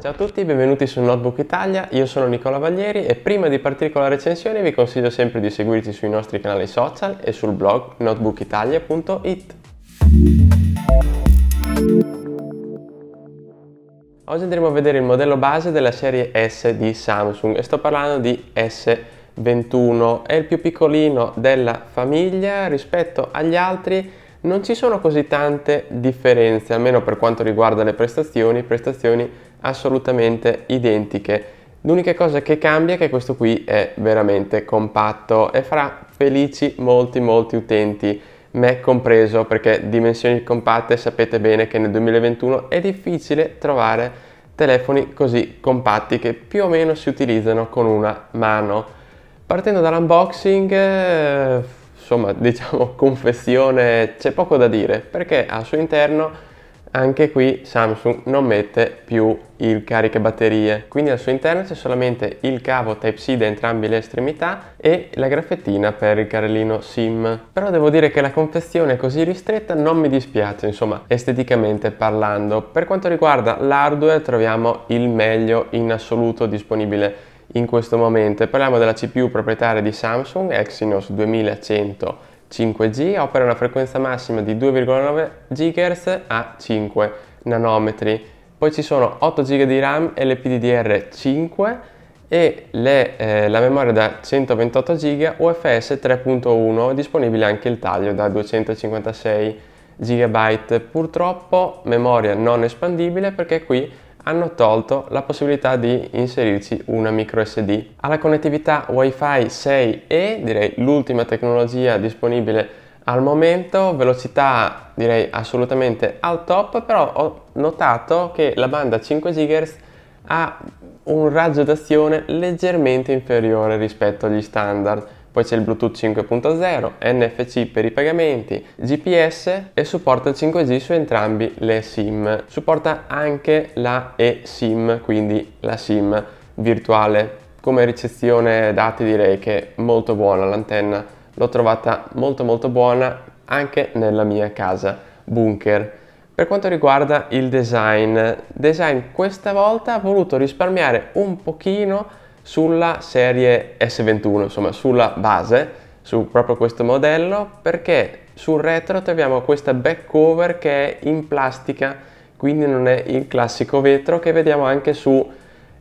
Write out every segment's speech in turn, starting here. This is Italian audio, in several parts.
Ciao a tutti, benvenuti su Notebook Italia, io sono Nicola Baglieri e prima di partire con la recensione vi consiglio sempre di seguirci sui nostri canali social e sul blog notebookitalia.it. Oggi andremo a vedere il modello base della serie S di Samsung e sto parlando di S21, è il più piccolino della famiglia rispetto agli altri non ci sono così tante differenze, almeno per quanto riguarda le prestazioni, prestazioni assolutamente identiche. L'unica cosa che cambia è che questo qui è veramente compatto e farà felici molti molti utenti, me compreso, perché dimensioni compatte sapete bene che nel 2021 è difficile trovare telefoni così compatti che più o meno si utilizzano con una mano. Partendo dall'unboxing, eh, insomma diciamo confessione, c'è poco da dire perché al suo interno anche qui Samsung non mette più il caricabatterie quindi al suo interno c'è solamente il cavo Type-C da entrambi le estremità e la graffettina per il carrellino SIM però devo dire che la confezione così ristretta non mi dispiace insomma esteticamente parlando per quanto riguarda l'hardware troviamo il meglio in assoluto disponibile in questo momento parliamo della CPU proprietaria di Samsung Exynos 2100 5G opera una frequenza massima di 2,9 GHz a 5 nanometri. Poi ci sono 8 GB di RAM LPDDR5 e le, eh, la memoria da 128 GB UFS 3.1, disponibile anche il taglio da 256 GB. Purtroppo memoria non espandibile perché qui hanno tolto la possibilità di inserirci una micro SD. Alla connettività Wi-Fi 6E, direi l'ultima tecnologia disponibile al momento, velocità direi assolutamente al top, però ho notato che la banda 5 GHz ha un raggio d'azione leggermente inferiore rispetto agli standard poi c'è il Bluetooth 5.0, NFC per i pagamenti, GPS e supporta il 5G su entrambi le SIM. Supporta anche la eSIM, quindi la SIM virtuale. Come ricezione dati direi che è molto buona l'antenna, l'ho trovata molto molto buona anche nella mia casa, bunker. Per quanto riguarda il design, design questa volta ha voluto risparmiare un pochino sulla serie S21, insomma sulla base, su proprio questo modello, perché sul retro troviamo questa back cover che è in plastica, quindi non è il classico vetro che vediamo anche su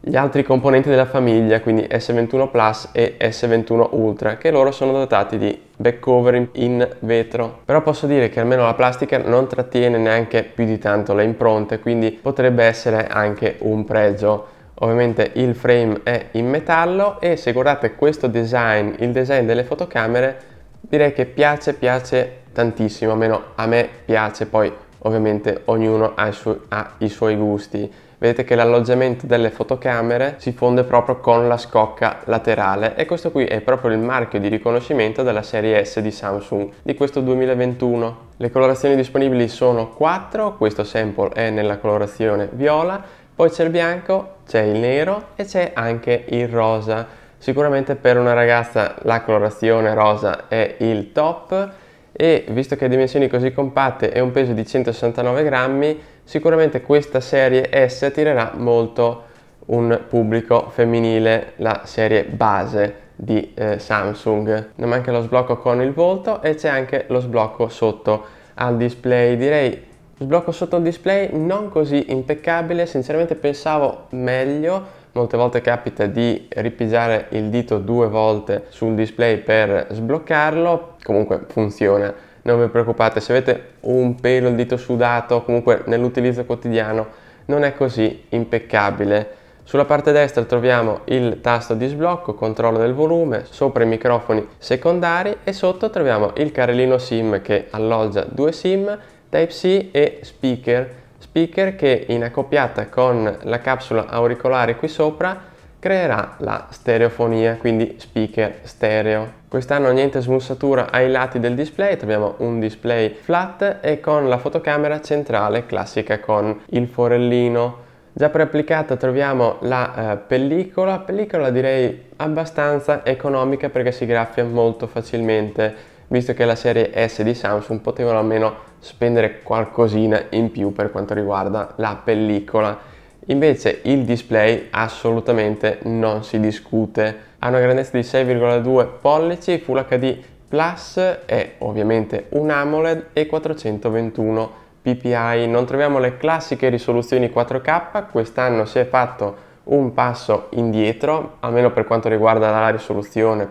gli altri componenti della famiglia, quindi S21 Plus e S21 Ultra, che loro sono dotati di back cover in vetro. Però posso dire che almeno la plastica non trattiene neanche più di tanto le impronte, quindi potrebbe essere anche un pregio Ovviamente il frame è in metallo e se guardate questo design, il design delle fotocamere, direi che piace, piace tantissimo, almeno a me piace, poi ovviamente ognuno ha i, su ha i suoi gusti. Vedete che l'alloggiamento delle fotocamere si fonde proprio con la scocca laterale e questo qui è proprio il marchio di riconoscimento della serie S di Samsung di questo 2021. Le colorazioni disponibili sono 4, questo sample è nella colorazione viola, poi c'è il bianco, c'è il nero e c'è anche il rosa. Sicuramente per una ragazza la colorazione rosa è il top e visto che ha dimensioni così compatte e un peso di 169 grammi, sicuramente questa serie S attirerà molto un pubblico femminile, la serie base di eh, Samsung. Non manca lo sblocco con il volto e c'è anche lo sblocco sotto al display. Direi Sblocco sotto il display non così impeccabile, sinceramente pensavo meglio, molte volte capita di ripigiare il dito due volte sul display per sbloccarlo, comunque funziona, non vi preoccupate, se avete un pelo, il dito sudato, comunque nell'utilizzo quotidiano non è così impeccabile. Sulla parte destra troviamo il tasto di sblocco, controllo del volume, sopra i microfoni secondari e sotto troviamo il carrellino SIM che alloggia due SIM Type-C e speaker, speaker che in accoppiata con la capsula auricolare qui sopra creerà la stereofonia, quindi speaker stereo. Quest'anno niente smussatura ai lati del display, troviamo un display flat e con la fotocamera centrale classica con il forellino. Già preapplicata troviamo la eh, pellicola, pellicola direi abbastanza economica perché si graffia molto facilmente, visto che la serie S di Samsung potevano almeno spendere qualcosina in più per quanto riguarda la pellicola. Invece il display assolutamente non si discute. Ha una grandezza di 6,2 pollici, Full HD Plus e ovviamente un AMOLED e 421 ppi. Non troviamo le classiche risoluzioni 4K, quest'anno si è fatto un passo indietro, almeno per quanto riguarda la risoluzione,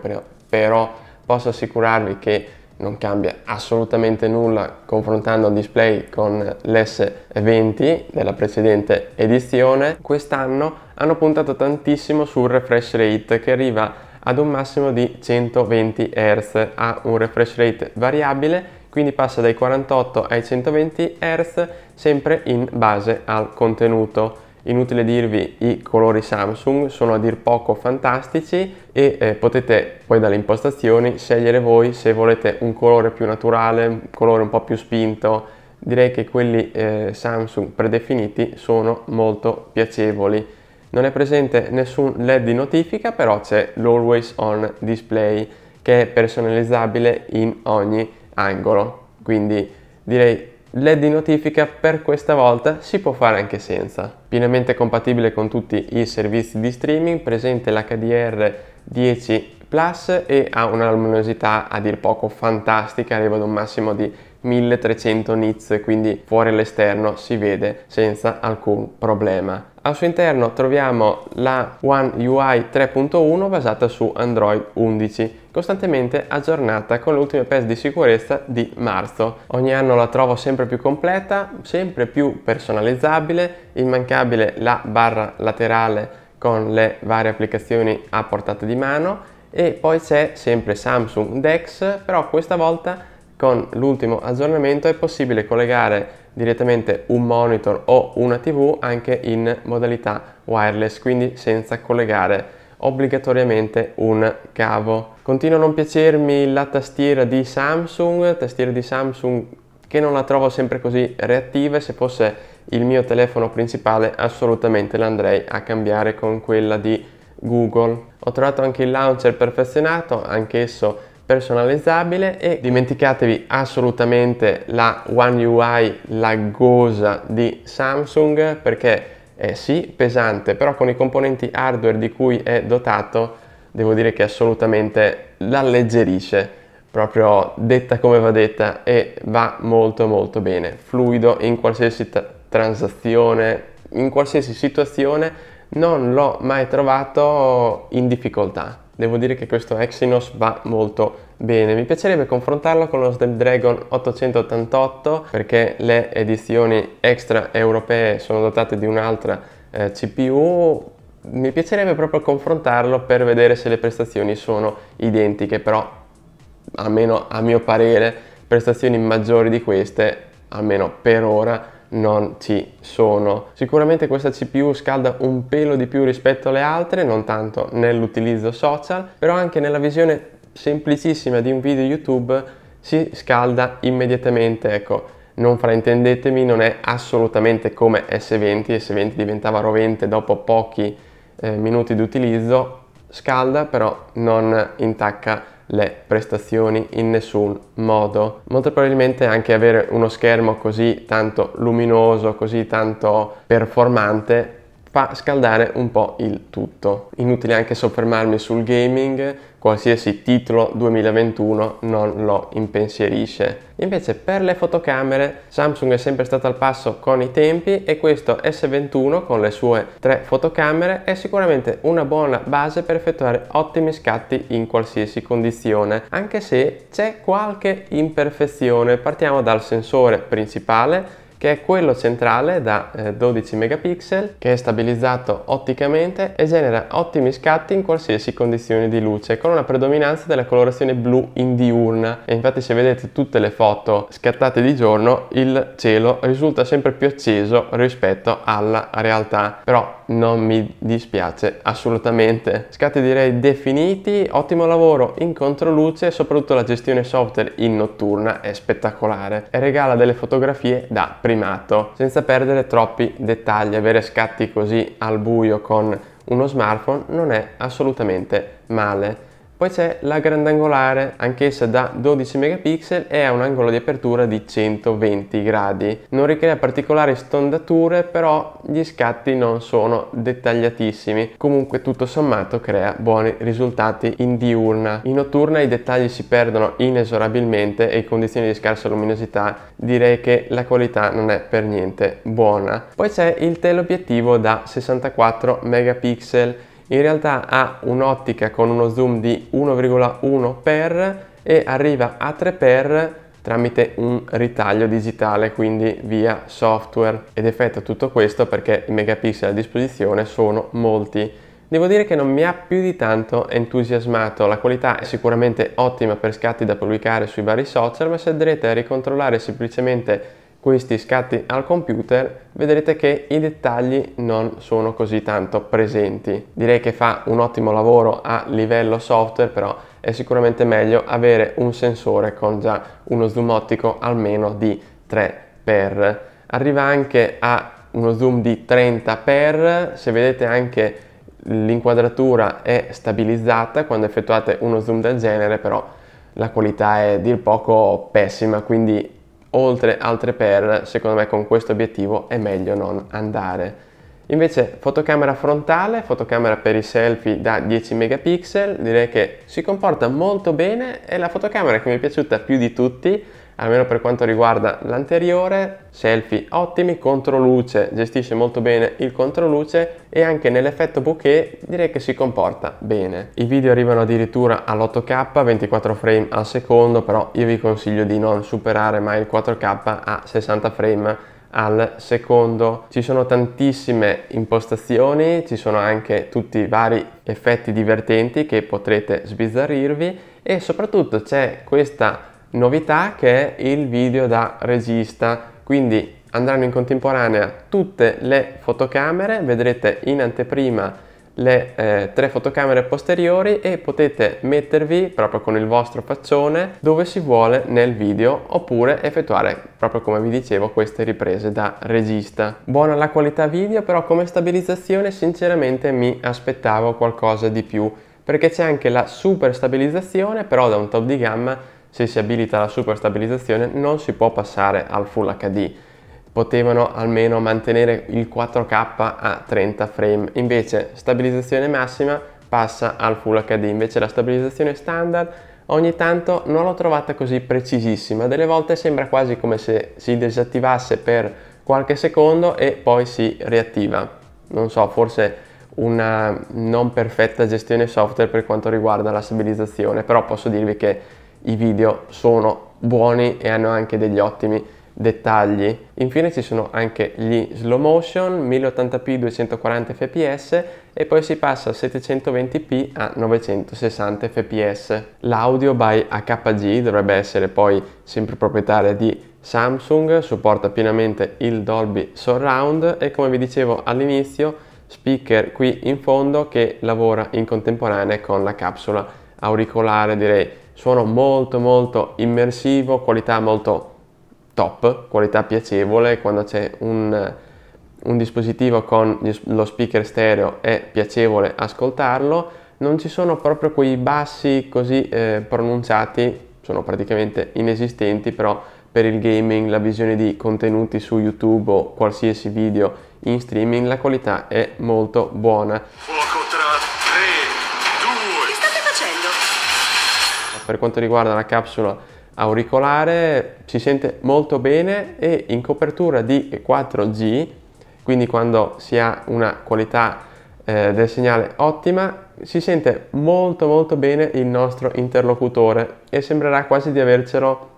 però posso assicurarvi che non cambia assolutamente nulla confrontando il display con l'S20 della precedente edizione, quest'anno hanno puntato tantissimo sul refresh rate che arriva ad un massimo di 120 Hz, ha un refresh rate variabile quindi passa dai 48 ai 120 Hz sempre in base al contenuto inutile dirvi i colori Samsung sono a dir poco fantastici e eh, potete poi dalle impostazioni scegliere voi se volete un colore più naturale, un colore un po' più spinto, direi che quelli eh, Samsung predefiniti sono molto piacevoli. Non è presente nessun LED di notifica, però c'è l'Always On Display che è personalizzabile in ogni angolo, quindi direi LED di notifica per questa volta si può fare anche senza. Pienamente compatibile con tutti i servizi di streaming, presente l'HDR 10 Plus e ha una luminosità a dir poco fantastica, arriva ad un massimo di 1300 nits, quindi fuori all'esterno si vede senza alcun problema. Al suo interno troviamo la One UI 3.1 basata su Android 11 costantemente aggiornata con le ultime patch di sicurezza di marzo. Ogni anno la trovo sempre più completa, sempre più personalizzabile, immancabile la barra laterale con le varie applicazioni a portata di mano e poi c'è sempre Samsung DeX, però questa volta con l'ultimo aggiornamento è possibile collegare direttamente un monitor o una tv anche in modalità wireless, quindi senza collegare obbligatoriamente un cavo. Continua a non piacermi la tastiera di Samsung, tastiera di Samsung che non la trovo sempre così reattiva se fosse il mio telefono principale assolutamente l'andrei a cambiare con quella di Google. Ho trovato anche il launcher perfezionato, anch'esso personalizzabile e dimenticatevi assolutamente la One UI laggosa di Samsung perché eh, sì, pesante, però con i componenti hardware di cui è dotato, devo dire che assolutamente l'alleggerisce, proprio detta come va detta e va molto molto bene, fluido in qualsiasi transazione, in qualsiasi situazione, non l'ho mai trovato in difficoltà. Devo dire che questo Exynos va molto bene. Mi piacerebbe confrontarlo con lo Snapdragon 888 perché le edizioni extra europee sono dotate di un'altra eh, CPU mi piacerebbe proprio confrontarlo per vedere se le prestazioni sono identiche, però almeno a mio parere prestazioni maggiori di queste, almeno per ora, non ci sono. Sicuramente questa CPU scalda un pelo di più rispetto alle altre, non tanto nell'utilizzo social, però anche nella visione semplicissima di un video YouTube si scalda immediatamente, ecco. Non fraintendetemi, non è assolutamente come S20, S20 diventava rovente dopo pochi eh, minuti di utilizzo, scalda però non intacca le prestazioni in nessun modo. Molto probabilmente anche avere uno schermo così tanto luminoso, così tanto performante fa scaldare un po' il tutto. Inutile anche soffermarmi sul gaming, qualsiasi titolo 2021 non lo impensierisce. Invece per le fotocamere Samsung è sempre stato al passo con i tempi e questo S21 con le sue tre fotocamere è sicuramente una buona base per effettuare ottimi scatti in qualsiasi condizione, anche se c'è qualche imperfezione. Partiamo dal sensore principale che è quello centrale da 12 eh, megapixel che è stabilizzato otticamente e genera ottimi scatti in qualsiasi condizione di luce con una predominanza della colorazione blu in diurna e infatti se vedete tutte le foto scattate di giorno il cielo risulta sempre più acceso rispetto alla realtà però non mi dispiace assolutamente scatti direi definiti ottimo lavoro in controluce soprattutto la gestione software in notturna è spettacolare e regala delle fotografie da primato senza perdere troppi dettagli avere scatti così al buio con uno smartphone non è assolutamente male poi c'è la grandangolare, anch'essa da 12 megapixel e ha un angolo di apertura di 120 gradi. Non ricrea particolari stondature, però gli scatti non sono dettagliatissimi. Comunque tutto sommato crea buoni risultati in diurna. In notturna i dettagli si perdono inesorabilmente e in condizioni di scarsa luminosità direi che la qualità non è per niente buona. Poi c'è il teleobiettivo da 64 megapixel in realtà ha un'ottica con uno zoom di 1,1x e arriva a 3x tramite un ritaglio digitale quindi via software ed effetto tutto questo perché i megapixel a disposizione sono molti Devo dire che non mi ha più di tanto entusiasmato, la qualità è sicuramente ottima per scatti da pubblicare sui vari social, ma se andrete a ricontrollare semplicemente questi scatti al computer vedrete che i dettagli non sono così tanto presenti. Direi che fa un ottimo lavoro a livello software però è sicuramente meglio avere un sensore con già uno zoom ottico almeno di 3x. Arriva anche a uno zoom di 30x, se vedete anche l'inquadratura è stabilizzata quando effettuate uno zoom del genere però la qualità è dir poco pessima quindi oltre altre per, secondo me con questo obiettivo è meglio non andare. Invece fotocamera frontale, fotocamera per i selfie da 10 megapixel, direi che si comporta molto bene, è la fotocamera che mi è piaciuta più di tutti, almeno per quanto riguarda l'anteriore, selfie ottimi, controluce, gestisce molto bene il controluce e anche nell'effetto bouquet direi che si comporta bene. I video arrivano addirittura all'8K, 24 frame al secondo, però io vi consiglio di non superare mai il 4K a 60 frame al secondo. Ci sono tantissime impostazioni, ci sono anche tutti i vari effetti divertenti che potrete sbizzarrirvi e soprattutto c'è questa Novità che è il video da regista, quindi andranno in contemporanea tutte le fotocamere, vedrete in anteprima le eh, tre fotocamere posteriori e potete mettervi proprio con il vostro faccione dove si vuole nel video oppure effettuare proprio come vi dicevo queste riprese da regista. Buona la qualità video però come stabilizzazione sinceramente mi aspettavo qualcosa di più perché c'è anche la super stabilizzazione però da un top di gamma se si abilita la super stabilizzazione non si può passare al Full HD. Potevano almeno mantenere il 4K a 30 frame, invece stabilizzazione massima passa al Full HD, invece la stabilizzazione standard ogni tanto non l'ho trovata così precisissima, delle volte sembra quasi come se si disattivasse per qualche secondo e poi si riattiva. Non so, forse una non perfetta gestione software per quanto riguarda la stabilizzazione, però posso dirvi che i video sono buoni e hanno anche degli ottimi dettagli. Infine ci sono anche gli slow motion 1080p 240 fps e poi si passa a 720p a 960 fps. L'audio by AKG dovrebbe essere poi sempre proprietaria di Samsung, supporta pienamente il Dolby Surround e come vi dicevo all'inizio speaker qui in fondo che lavora in contemporanea con la capsula auricolare direi suono molto molto immersivo, qualità molto top, qualità piacevole, quando c'è un, un dispositivo con lo speaker stereo è piacevole ascoltarlo, non ci sono proprio quei bassi così eh, pronunciati, sono praticamente inesistenti, però per il gaming, la visione di contenuti su YouTube o qualsiasi video in streaming, la qualità è molto buona. Fuoco tra Per quanto riguarda la capsula auricolare si sente molto bene e in copertura di 4G, quindi quando si ha una qualità eh, del segnale ottima, si sente molto molto bene il nostro interlocutore e sembrerà quasi di avercelo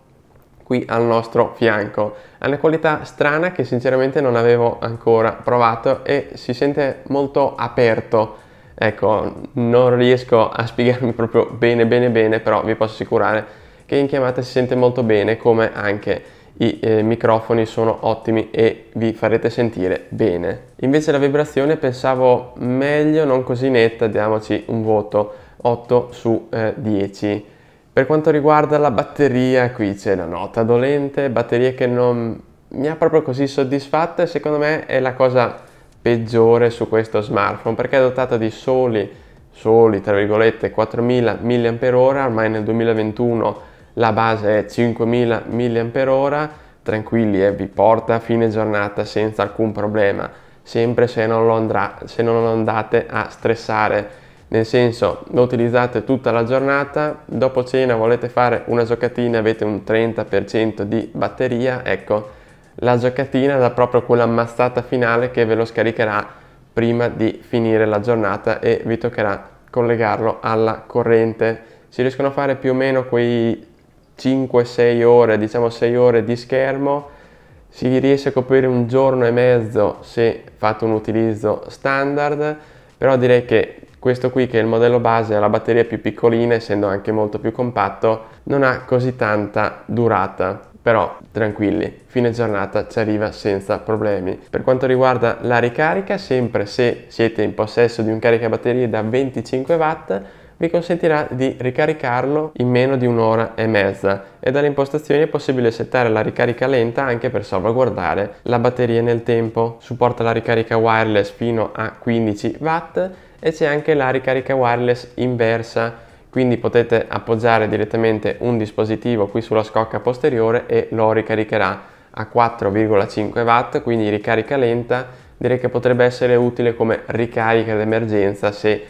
qui al nostro fianco. Ha una qualità strana che sinceramente non avevo ancora provato e si sente molto aperto Ecco, non riesco a spiegarmi proprio bene bene bene, però vi posso assicurare che in chiamata si sente molto bene, come anche i eh, microfoni sono ottimi e vi farete sentire bene. Invece la vibrazione pensavo meglio non così netta, diamoci un voto 8 su eh, 10. Per quanto riguarda la batteria, qui c'è la nota dolente, batteria che non mi ha proprio così soddisfatta, secondo me è la cosa peggiore su questo smartphone perché è dotata di soli, soli tra virgolette 4000 mAh, ormai nel 2021 la base è 5000 mAh, tranquilli e eh, vi porta a fine giornata senza alcun problema, sempre se non lo, andrà, se non lo andate a stressare nel senso lo utilizzate tutta la giornata, dopo cena volete fare una giocatina, avete un 30% di batteria, ecco la giocatina da proprio quella mazzata finale che ve lo scaricherà prima di finire la giornata e vi toccherà collegarlo alla corrente. Si riescono a fare più o meno quei 5-6 ore, diciamo 6 ore di schermo, si riesce a coprire un giorno e mezzo se fate un utilizzo standard, però direi che questo qui che è il modello base ha la batteria più piccolina, essendo anche molto più compatto, non ha così tanta durata però tranquilli, fine giornata ci arriva senza problemi. Per quanto riguarda la ricarica, sempre se siete in possesso di un caricabatterie da 25 watt, vi consentirà di ricaricarlo in meno di un'ora e mezza e dalle impostazioni è possibile settare la ricarica lenta anche per salvaguardare la batteria nel tempo. Supporta la ricarica wireless fino a 15 watt e c'è anche la ricarica wireless inversa quindi potete appoggiare direttamente un dispositivo qui sulla scocca posteriore e lo ricaricherà a 4,5 watt quindi ricarica lenta direi che potrebbe essere utile come ricarica d'emergenza se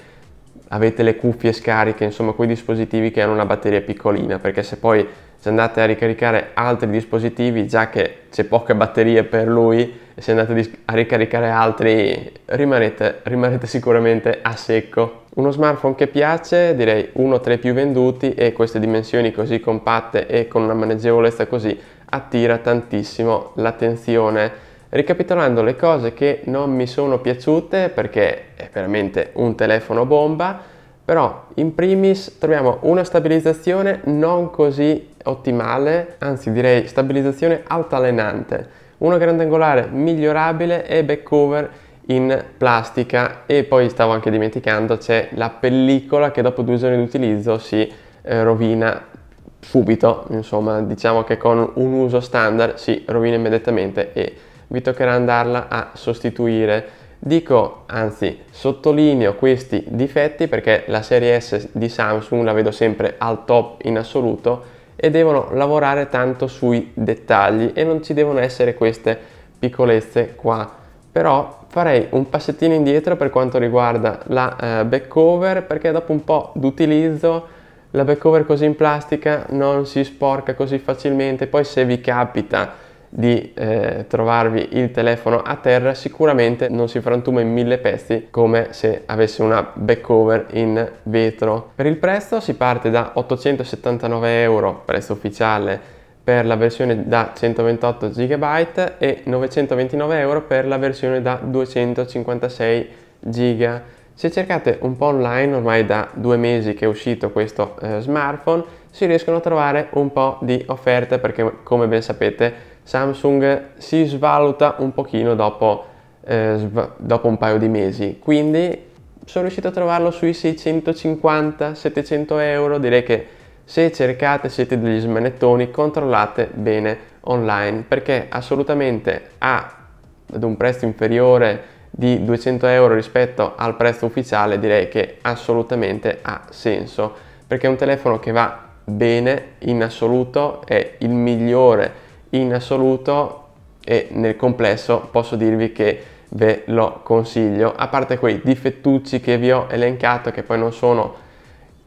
avete le cuffie scariche insomma quei dispositivi che hanno una batteria piccolina perché se poi se andate a ricaricare altri dispositivi già che c'è poche batterie per lui e se andate a ricaricare altri rimarrete, rimarrete sicuramente a secco uno smartphone che piace, direi uno tra i più venduti e queste dimensioni così compatte e con una maneggevolezza così attira tantissimo l'attenzione. Ricapitolando le cose che non mi sono piaciute perché è veramente un telefono bomba, però in primis troviamo una stabilizzazione non così ottimale, anzi direi stabilizzazione altalenante, una grandangolare migliorabile e back cover in plastica e poi stavo anche dimenticando c'è la pellicola che dopo due giorni di utilizzo si eh, rovina subito insomma diciamo che con un uso standard si rovina immediatamente e vi toccherà andarla a sostituire dico anzi sottolineo questi difetti perché la serie S di Samsung la vedo sempre al top in assoluto e devono lavorare tanto sui dettagli e non ci devono essere queste piccolezze qua però farei un passettino indietro per quanto riguarda la eh, back cover perché dopo un po' d'utilizzo la back cover così in plastica non si sporca così facilmente poi se vi capita di eh, trovarvi il telefono a terra sicuramente non si frantuma in mille pezzi come se avesse una back cover in vetro per il prezzo si parte da 879 euro prezzo ufficiale per la versione da 128 GB e 929€ per la versione da 256 GB. Se cercate un po' online, ormai da due mesi che è uscito questo eh, smartphone, si riescono a trovare un po' di offerte perché come ben sapete Samsung si svaluta un pochino dopo, eh, dopo un paio di mesi. Quindi sono riuscito a trovarlo sui 650 700€ direi che se cercate siete degli smanettoni controllate bene online perché assolutamente ha ad un prezzo inferiore di 200 euro rispetto al prezzo ufficiale direi che assolutamente ha senso perché è un telefono che va bene in assoluto è il migliore in assoluto e nel complesso posso dirvi che ve lo consiglio a parte quei difettucci che vi ho elencato che poi non sono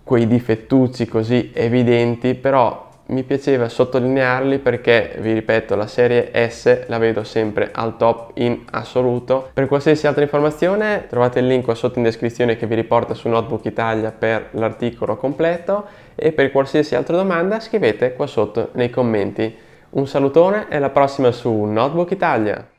quei difettucci così evidenti, però mi piaceva sottolinearli perché, vi ripeto, la serie S la vedo sempre al top in assoluto. Per qualsiasi altra informazione trovate il link qua sotto in descrizione che vi riporta su Notebook Italia per l'articolo completo e per qualsiasi altra domanda scrivete qua sotto nei commenti. Un salutone e alla prossima su Notebook Italia!